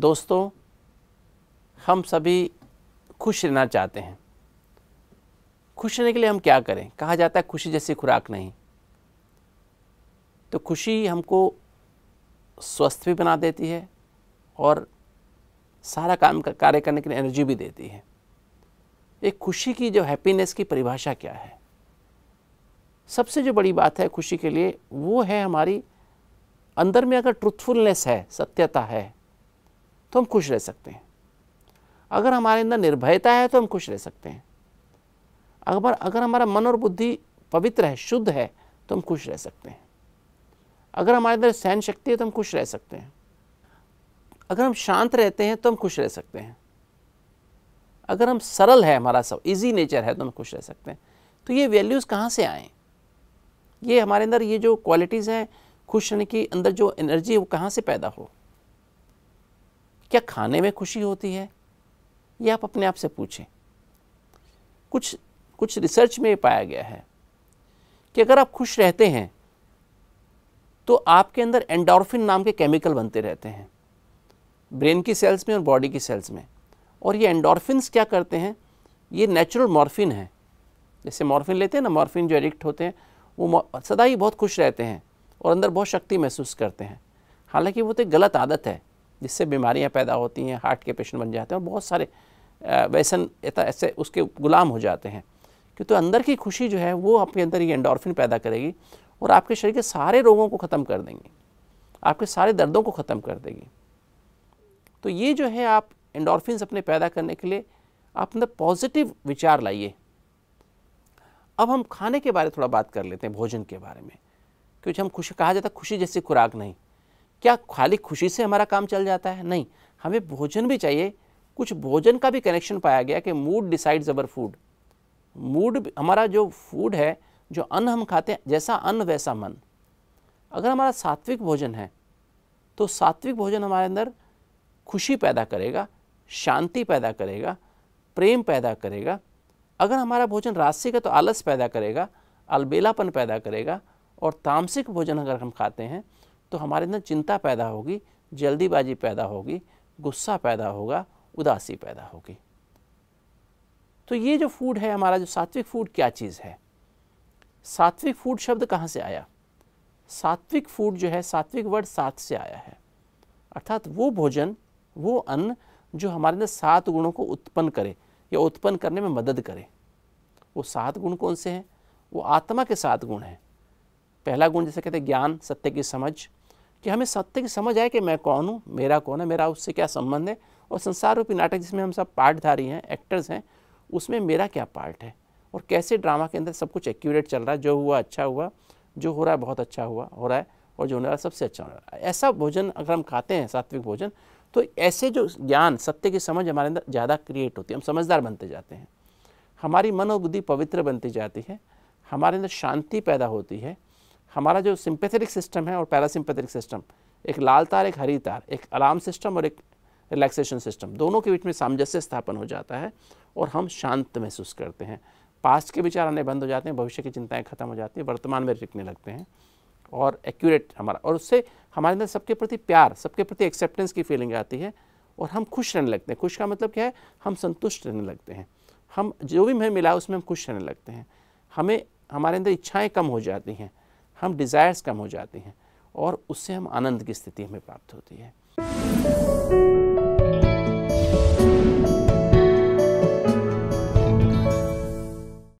दोस्तों हम सभी खुश रहना चाहते हैं खुश रहने के लिए हम क्या करें कहा जाता है खुशी जैसी खुराक नहीं तो खुशी हमको स्वस्थ भी बना देती है और सारा काम का कार्य करने के लिए एनर्जी भी देती है एक खुशी की जो हैप्पीनेस की परिभाषा क्या है सबसे जो बड़ी बात है खुशी के लिए वो है हमारी अंदर में अगर ट्रुथफुलनेस है सत्यता है तो हम खुश रह सकते हैं अगर हमारे अंदर निर्भयता है तो हम खुश रह सकते हैं अगर अगर हमारा मन और बुद्धि पवित्र है शुद्ध है तो हम खुश रह सकते हैं अगर हमारे अंदर सहन शक्ति है तो हम खुश रह सकते हैं अगर हम शांत रहते हैं तो हम खुश रह सकते हैं अगर हम सरल है हमारा सब इजी नेचर है तो हम खुश रह सकते हैं तो ये वैल्यूज़ कहाँ से आएँ ये हमारे अंदर ये जो क्वालिटीज़ हैं खुश रहने की अंदर जो एनर्जी है वो कहाँ से पैदा हो क्या खाने में खुशी होती है ये आप अपने आप से पूछें कुछ कुछ रिसर्च में पाया गया है कि अगर आप खुश रहते हैं तो आपके अंदर एंडोर्फिन नाम के केमिकल बनते रहते हैं ब्रेन की सेल्स में और बॉडी की सेल्स में और ये एंडोर्फिन क्या करते हैं ये नेचुरल मॉर्फिन है जैसे मॉर्फिन लेते हैं ना मॉर्फिन जो एडिक्ट होते हैं वो सदा ही बहुत खुश रहते हैं और अंदर बहुत शक्ति महसूस करते हैं हालांकि वो तो गलत आदत है जिससे बीमारियाँ पैदा होती हैं हार्ट के पेशेंट बन जाते हैं और बहुत सारे वैसन ऐसे उसके गुलाम हो जाते हैं क्योंकि तो अंदर की खुशी जो है वो आपके अंदर ये एंडोरफिन पैदा करेगी और आपके शरीर के सारे रोगों को ख़त्म कर देंगी आपके सारे दर्दों को ख़त्म कर देगी तो ये जो है आप एंडोरफिन अपने पैदा करने के लिए आप अंदर पॉजिटिव विचार लाइए अब हम खाने के बारे थोड़ा बात कर लेते हैं भोजन के बारे में क्योंकि हम खुशी कहा जाता खुशी जैसी खुराक नहीं क्या खाली खुशी से हमारा काम चल जाता है नहीं हमें भोजन भी चाहिए कुछ भोजन का भी कनेक्शन पाया गया कि mood decides our food mood हमारा जो फूड है जो अन्न हम खाते हैं जैसा अन्न वैसा मन अगर हमारा सात्विक भोजन है तो सात्विक भोजन हमारे अंदर खुशी पैदा करेगा शांति पैदा करेगा प्रेम पैदा करेगा अगर हमारा भोजन राशि का तो आलस पैदा करेगा अलबेलापन पैदा करेगा और तामसिक भोजन अगर हम खाते हैं तो हमारे अंदर चिंता पैदा होगी जल्दीबाजी पैदा होगी गुस्सा पैदा होगा उदासी पैदा होगी तो ये जो फूड है हमारा जो सात्विक फूड क्या चीज़ है सात्विक फूड शब्द कहाँ से आया सात्विक फूड जो है सात्विक वर्ड सात से आया है अर्थात वो भोजन वो अन्न जो हमारे अंदर सात गुणों को उत्पन्न करे या उत्पन्न करने में मदद करे वो सात गुण कौन से हैं वो आत्मा के सात गुण हैं पहला गुण जैसे कहते हैं ज्ञान सत्य की समझ कि हमें सत्य की समझ आए कि मैं कौन हूँ मेरा कौन है मेरा उससे क्या संबंध है और संसार रूपी नाटक जिसमें हम सब पार्टधारी हैं एक्टर्स हैं उसमें मेरा क्या पार्ट है और कैसे ड्रामा के अंदर सब कुछ एक्यूरेट चल रहा है जो हुआ अच्छा हुआ जो हो रहा है बहुत अच्छा हुआ हो रहा है और जो होने वाला सबसे अच्छा होने वाला ऐसा भोजन अगर हम खाते हैं सात्विक भोजन तो ऐसे जो ज्ञान सत्य की समझ हमारे अंदर ज़्यादा क्रिएट होती है हम समझदार बनते जाते हैं हमारी मन और बुद्धि पवित्र बनती जाती है हमारे अंदर शांति पैदा होती है हमारा जो सिंपैथेटिक सिस्टम है और पैरासिम्पैथेटिक सिस्टम एक लाल तार एक हरी तार एक अलार्म सिस्टम और एक रिलैक्सेशन सिस्टम दोनों के बीच में सामंजस्य स्थापन हो जाता है और हम शांत महसूस करते हैं पास्ट के विचार आने बंद हो जाते हैं भविष्य की चिंताएं खत्म हो जाती हैं वर्तमान में रिकने लगते हैं और एक्यूरेट हमारा और उससे हमारे अंदर सबके प्रति प्यार सबके प्रति एक्सेप्टेंस की फीलिंग आती है और हम खुश रहने लगते हैं खुश का मतलब क्या है हम संतुष्ट रहने लगते हैं हम जो भी हमें मिला उसमें हम खुश रहने लगते हैं हमें हमारे अंदर इच्छाएँ कम हो जाती हैं हम डिज़ायर्स कम हो जाते हैं और उससे हम आनंद की स्थिति हमें प्राप्त होती है